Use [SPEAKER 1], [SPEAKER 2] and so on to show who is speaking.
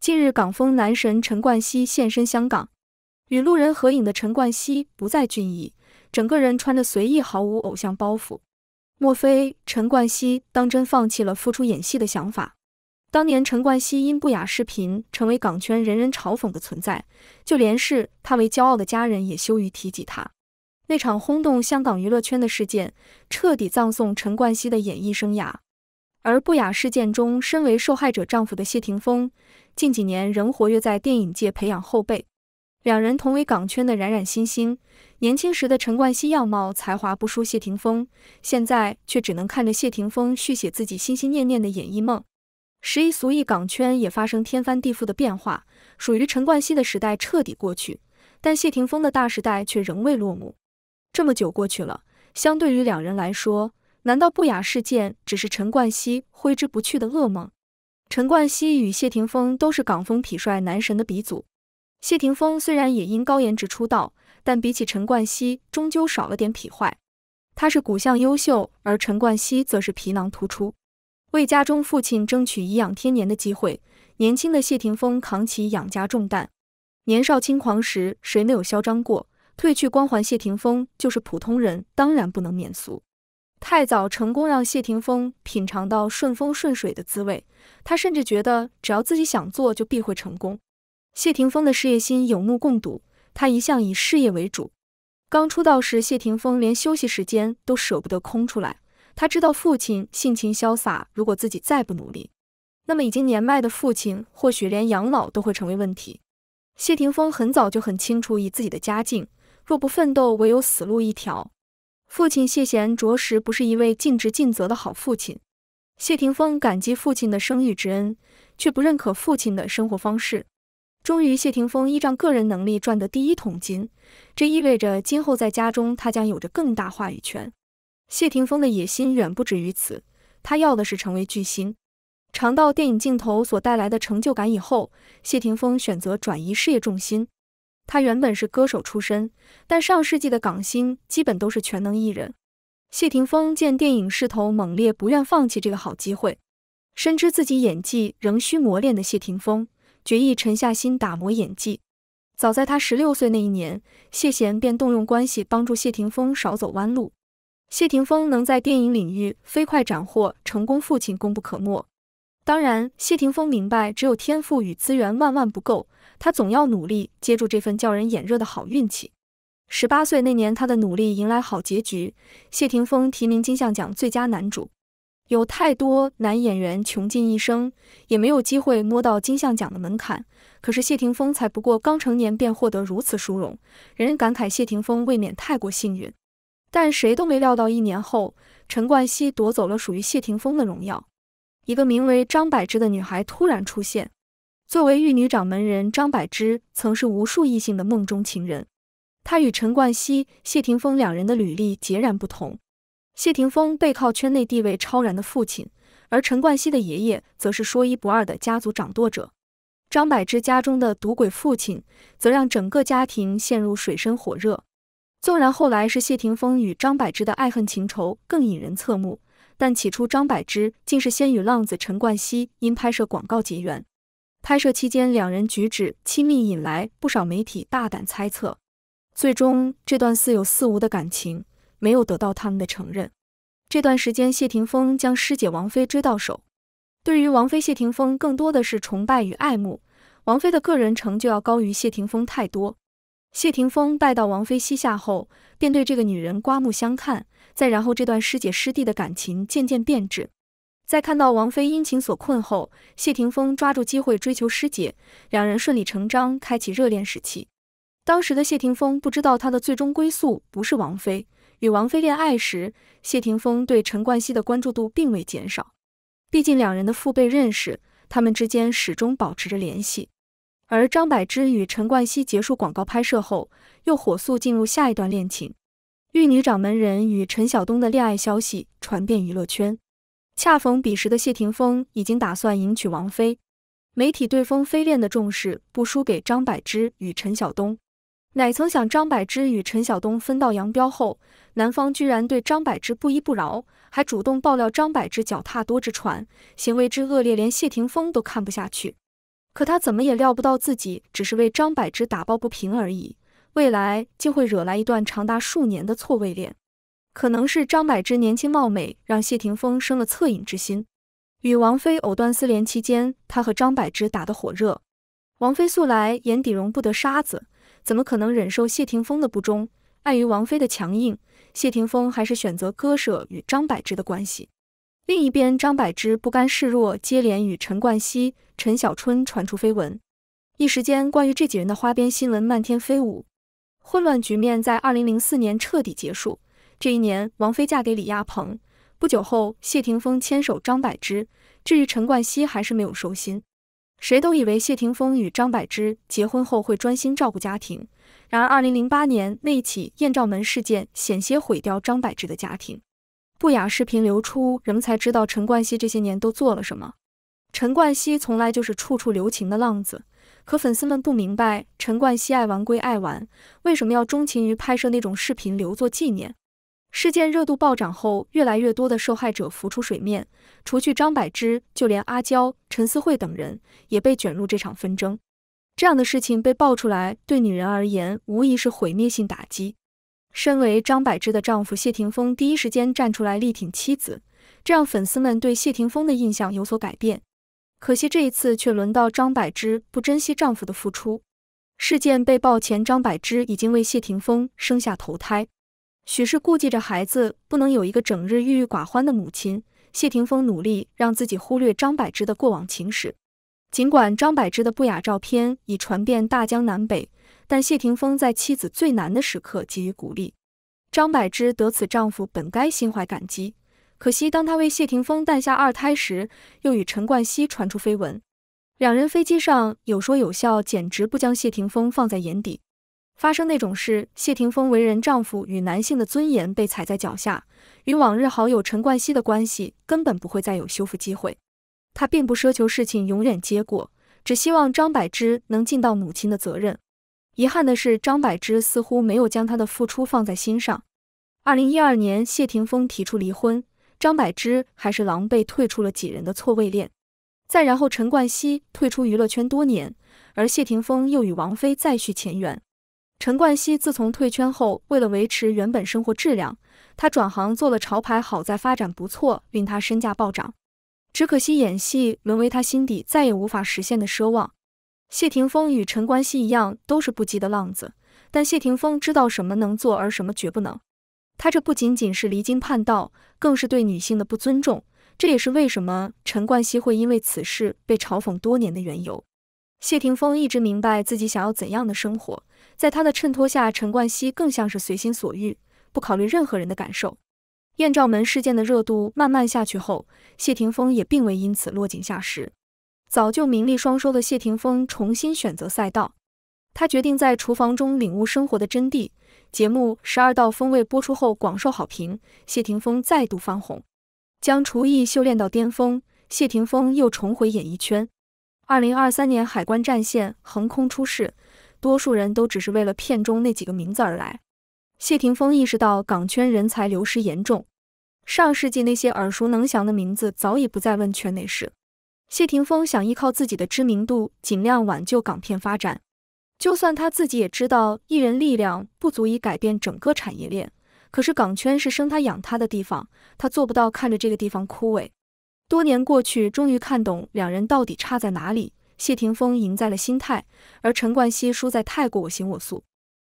[SPEAKER 1] 近日，港风男神陈冠希现身香港，与路人合影的陈冠希不再俊逸，整个人穿着随意，毫无偶像包袱。莫非陈冠希当真放弃了复出演戏的想法？当年陈冠希因不雅视频成为港圈人人嘲讽的存在，就连视他为骄傲的家人也羞于提及他那场轰动香港娱乐圈的事件，彻底葬送陈冠希的演艺生涯。而不雅事件中，身为受害者丈夫的谢霆锋。近几年仍活跃在电影界培养后辈，两人同为港圈的冉冉新星。年轻时的陈冠希样貌才华不输谢霆锋，现在却只能看着谢霆锋续写自己心心念念的演艺梦。十一俗艺港圈也发生天翻地覆的变化，属于陈冠希的时代彻底过去，但谢霆锋的大时代却仍未落幕。这么久过去了，相对于两人来说，难道不雅事件只是陈冠希挥之不去的噩梦？陈冠希与谢霆锋都是港风痞帅男神的鼻祖。谢霆锋虽然也因高颜值出道，但比起陈冠希，终究少了点痞坏。他是骨相优秀，而陈冠希则是皮囊突出。为家中父亲争取颐养天年的机会，年轻的谢霆锋扛起养家重担。年少轻狂时，谁没有嚣张过？褪去光环，谢霆锋就是普通人，当然不能免俗。太早成功让谢霆锋品尝到顺风顺水的滋味，他甚至觉得只要自己想做，就必会成功。谢霆锋的事业心有目共睹，他一向以事业为主。刚出道时，谢霆锋连休息时间都舍不得空出来。他知道父亲性情潇洒，如果自己再不努力，那么已经年迈的父亲或许连养老都会成为问题。谢霆锋很早就很清楚，以自己的家境，若不奋斗，唯有死路一条。父亲谢贤着实不是一位尽职尽责的好父亲。谢霆锋感激父亲的生育之恩，却不认可父亲的生活方式。终于，谢霆锋依仗个人能力赚的第一桶金，这意味着今后在家中他将有着更大话语权。谢霆锋的野心远不止于此，他要的是成为巨星。尝到电影镜头所带来的成就感以后，谢霆锋选择转移事业重心。他原本是歌手出身，但上世纪的港星基本都是全能艺人。谢霆锋见电影势头猛烈，不愿放弃这个好机会。深知自己演技仍需磨练的谢霆锋，决意沉下心打磨演技。早在他十六岁那一年，谢贤便动用关系帮助谢霆锋少走弯路。谢霆锋能在电影领域飞快斩获成功，父亲功不可没。当然，谢霆锋明白，只有天赋与资源万万不够，他总要努力接住这份叫人眼热的好运气。十八岁那年，他的努力迎来好结局，谢霆锋提名金像奖最佳男主。有太多男演员穷尽一生也没有机会摸到金像奖的门槛，可是谢霆锋才不过刚成年便获得如此殊荣，人人感慨谢霆锋未免太过幸运。但谁都没料到，一年后，陈冠希夺走了属于谢霆锋的荣耀。一个名为张柏芝的女孩突然出现。作为玉女掌门人，张柏芝曾是无数异性的梦中情人。她与陈冠希、谢霆锋两人的履历截然不同。谢霆锋背靠圈内地位超然的父亲，而陈冠希的爷爷则是说一不二的家族掌舵者。张柏芝家中的赌鬼父亲，则让整个家庭陷入水深火热。纵然后来是谢霆锋与张柏芝的爱恨情仇更引人侧目。但起初，张柏芝竟是先与浪子陈冠希因拍摄广告结缘。拍摄期间，两人举止亲密，引来不少媒体大胆猜测。最终，这段似有似无的感情没有得到他们的承认。这段时间，谢霆锋将师姐王菲追到手。对于王菲，谢霆锋更多的是崇拜与爱慕。王菲的个人成就要高于谢霆锋太多。谢霆锋拜到王菲膝下后，便对这个女人刮目相看。再然后，这段师姐师弟的感情渐渐变质。在看到王菲因情所困后，谢霆锋抓住机会追求师姐，两人顺理成章开启热恋时期。当时的谢霆锋不知道他的最终归宿不是王菲。与王菲恋爱时，谢霆锋对陈冠希的关注度并未减少，毕竟两人的父辈认识，他们之间始终保持着联系。而张柏芝与陈冠希结束广告拍摄后，又火速进入下一段恋情。玉女掌门人与陈晓东的恋爱消息传遍娱乐圈，恰逢彼时的谢霆锋已经打算迎娶王菲，媒体对“风飞恋”的重视不输给张柏芝与陈晓东。哪曾想张柏芝与陈晓东分道扬镳后，男方居然对张柏芝不依不饶，还主动爆料张柏芝脚踏多只船，行为之恶劣，连谢霆锋都看不下去。可他怎么也料不到，自己只是为张柏芝打抱不平而已。未来竟会惹来一段长达数年的错位恋，可能是张柏芝年轻貌美，让谢霆锋生了恻隐之心。与王菲藕断丝连期间，他和张柏芝打得火热。王菲素来眼底容不得沙子，怎么可能忍受谢霆锋的不忠？碍于王菲的强硬，谢霆锋还是选择割舍与张柏芝的关系。另一边，张柏芝不甘示弱，接连与陈冠希、陈小春传出绯闻，一时间关于这几人的花边新闻漫天飞舞。混乱局面在二零零四年彻底结束。这一年，王菲嫁给李亚鹏，不久后，谢霆锋牵手张柏芝。至于陈冠希，还是没有收心。谁都以为谢霆锋与张柏芝结婚后会专心照顾家庭，然而二零零八年那一起艳照门事件险些毁掉张柏芝的家庭。不雅视频流出，人们才知道陈冠希这些年都做了什么。陈冠希从来就是处处留情的浪子，可粉丝们不明白，陈冠希爱玩归爱玩，为什么要钟情于拍摄那种视频留作纪念？事件热度暴涨后，越来越多的受害者浮出水面，除去张柏芝，就连阿娇、陈思慧等人也被卷入这场纷争。这样的事情被爆出来，对女人而言无疑是毁灭性打击。身为张柏芝的丈夫谢霆锋第一时间站出来力挺妻子，这让粉丝们对谢霆锋的印象有所改变。可惜这一次却轮到张柏芝不珍惜丈夫的付出。事件被曝前，张柏芝已经为谢霆锋生下头胎。许是顾忌着孩子不能有一个整日郁郁寡欢的母亲，谢霆锋努力让自己忽略张柏芝的过往情史。尽管张柏芝的不雅照片已传遍大江南北，但谢霆锋在妻子最难的时刻给予鼓励，张柏芝得此丈夫本该心怀感激。可惜，当他为谢霆锋诞下二胎时，又与陈冠希传出绯闻。两人飞机上有说有笑，简直不将谢霆锋放在眼底。发生那种事，谢霆锋为人丈夫与男性的尊严被踩在脚下，与往日好友陈冠希的关系根本不会再有修复机会。他并不奢求事情永远结果，只希望张柏芝能尽到母亲的责任。遗憾的是，张柏芝似乎没有将他的付出放在心上。二零一二年，谢霆锋提出离婚。张柏芝还是狼狈退出了几人的错位恋，再然后陈冠希退出娱乐圈多年，而谢霆锋又与王菲再续前缘。陈冠希自从退圈后，为了维持原本生活质量，他转行做了潮牌，好在发展不错，令他身价暴涨。只可惜演戏沦为他心底再也无法实现的奢望。谢霆锋与陈冠希一样都是不羁的浪子，但谢霆锋知道什么能做，而什么绝不能。他这不仅仅是离经叛道，更是对女性的不尊重。这也是为什么陈冠希会因为此事被嘲讽多年的缘由。谢霆锋一直明白自己想要怎样的生活，在他的衬托下，陈冠希更像是随心所欲，不考虑任何人的感受。艳照门事件的热度慢慢下去后，谢霆锋也并未因此落井下石，早就名利双收的谢霆锋重新选择赛道，他决定在厨房中领悟生活的真谛。节目《十二道锋味》播出后广受好评，谢霆锋再度翻红，将厨艺修炼到巅峰。谢霆锋又重回演艺圈。二零二三年《海关战线》横空出世，多数人都只是为了片中那几个名字而来。谢霆锋意识到港圈人才流失严重，上世纪那些耳熟能详的名字早已不再问圈内事。谢霆锋想依靠自己的知名度，尽量挽救港片发展。就算他自己也知道，一人力量不足以改变整个产业链。可是港圈是生他养他的地方，他做不到看着这个地方枯萎。多年过去，终于看懂两人到底差在哪里。谢霆锋赢在了心态，而陈冠希输在太过我行我素。